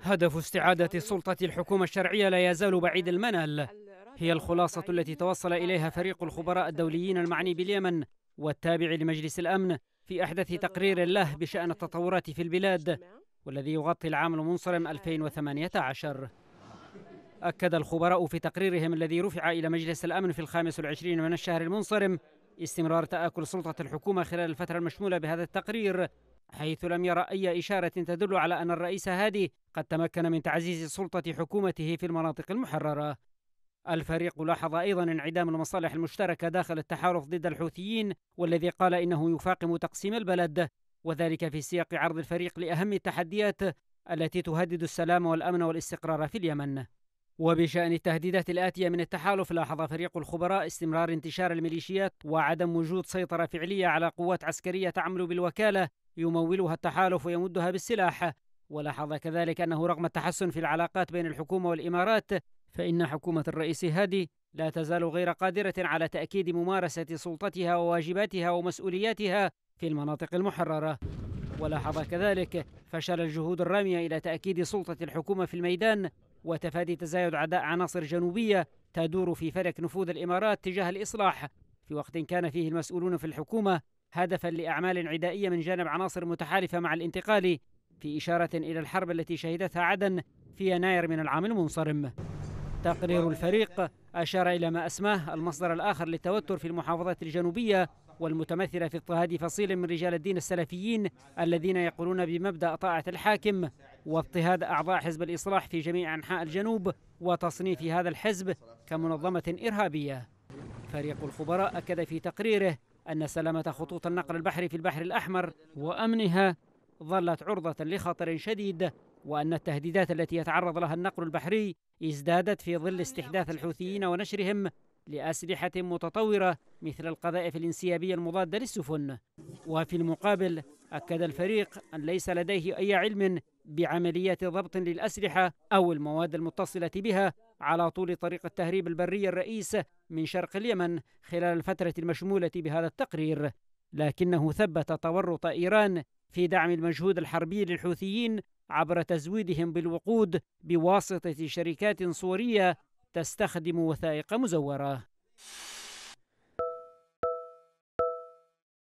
هدف استعادة السلطة الحكومة الشرعية لا يزال بعيد المنال هي الخلاصة التي توصل إليها فريق الخبراء الدوليين المعني باليمن والتابع لمجلس الأمن في أحدث تقرير له بشأن التطورات في البلاد والذي يغطي العام المنصرم 2018 أكد الخبراء في تقريرهم الذي رفع إلى مجلس الأمن في الخامس والعشرين من الشهر المنصرم استمرار تآكل سلطة الحكومة خلال الفترة المشمولة بهذا التقرير حيث لم يرى أي إشارة تدل على أن الرئيس هادي قد تمكن من تعزيز سلطة حكومته في المناطق المحررة الفريق لاحظ أيضا انعدام المصالح المشتركة داخل التحالف ضد الحوثيين والذي قال إنه يفاقم تقسيم البلد وذلك في سياق عرض الفريق لأهم التحديات التي تهدد السلام والأمن والاستقرار في اليمن وبشأن التهديدات الآتية من التحالف لاحظ فريق الخبراء استمرار انتشار الميليشيات وعدم وجود سيطرة فعلية على قوات عسكرية تعمل بالوكالة يمولها التحالف ويمدها بالسلاح ولاحظ كذلك أنه رغم التحسن في العلاقات بين الحكومة والإمارات فإن حكومة الرئيس هادي لا تزال غير قادرة على تأكيد ممارسة سلطتها وواجباتها ومسؤولياتها في المناطق المحررة ولاحظ كذلك فشل الجهود الرامية إلى تأكيد سلطة الحكومة في الميدان وتفادي تزايد عداء عناصر جنوبية تدور في فلك نفوذ الإمارات تجاه الإصلاح في وقت كان فيه المسؤولون في الحكومة هدفا لاعمال عدائيه من جانب عناصر متحالفه مع الانتقال في اشاره الى الحرب التي شهدتها عدن في يناير من العام المنصرم. تقرير الفريق اشار الى ما اسماه المصدر الاخر للتوتر في المحافظات الجنوبيه والمتمثله في اضطهاد فصيل من رجال الدين السلفيين الذين يقولون بمبدا طاعه الحاكم واضطهاد اعضاء حزب الاصلاح في جميع انحاء الجنوب وتصنيف هذا الحزب كمنظمه ارهابيه. فريق الخبراء اكد في تقريره أن سلامة خطوط النقل البحري في البحر الأحمر وأمنها ظلت عرضة لخطر شديد وأن التهديدات التي يتعرض لها النقل البحري ازدادت في ظل استحداث الحوثيين ونشرهم لأسلحة متطورة مثل القذائف الانسيابية المضادة للسفن وفي المقابل أكد الفريق أن ليس لديه أي علم بعمليات ضبط للأسلحة أو المواد المتصلة بها على طول طريق التهريب البري الرئيس من شرق اليمن خلال الفترة المشمولة بهذا التقرير لكنه ثبت تورط إيران في دعم المجهود الحربي للحوثيين عبر تزويدهم بالوقود بواسطة شركات صورية تستخدم وثائق مزورة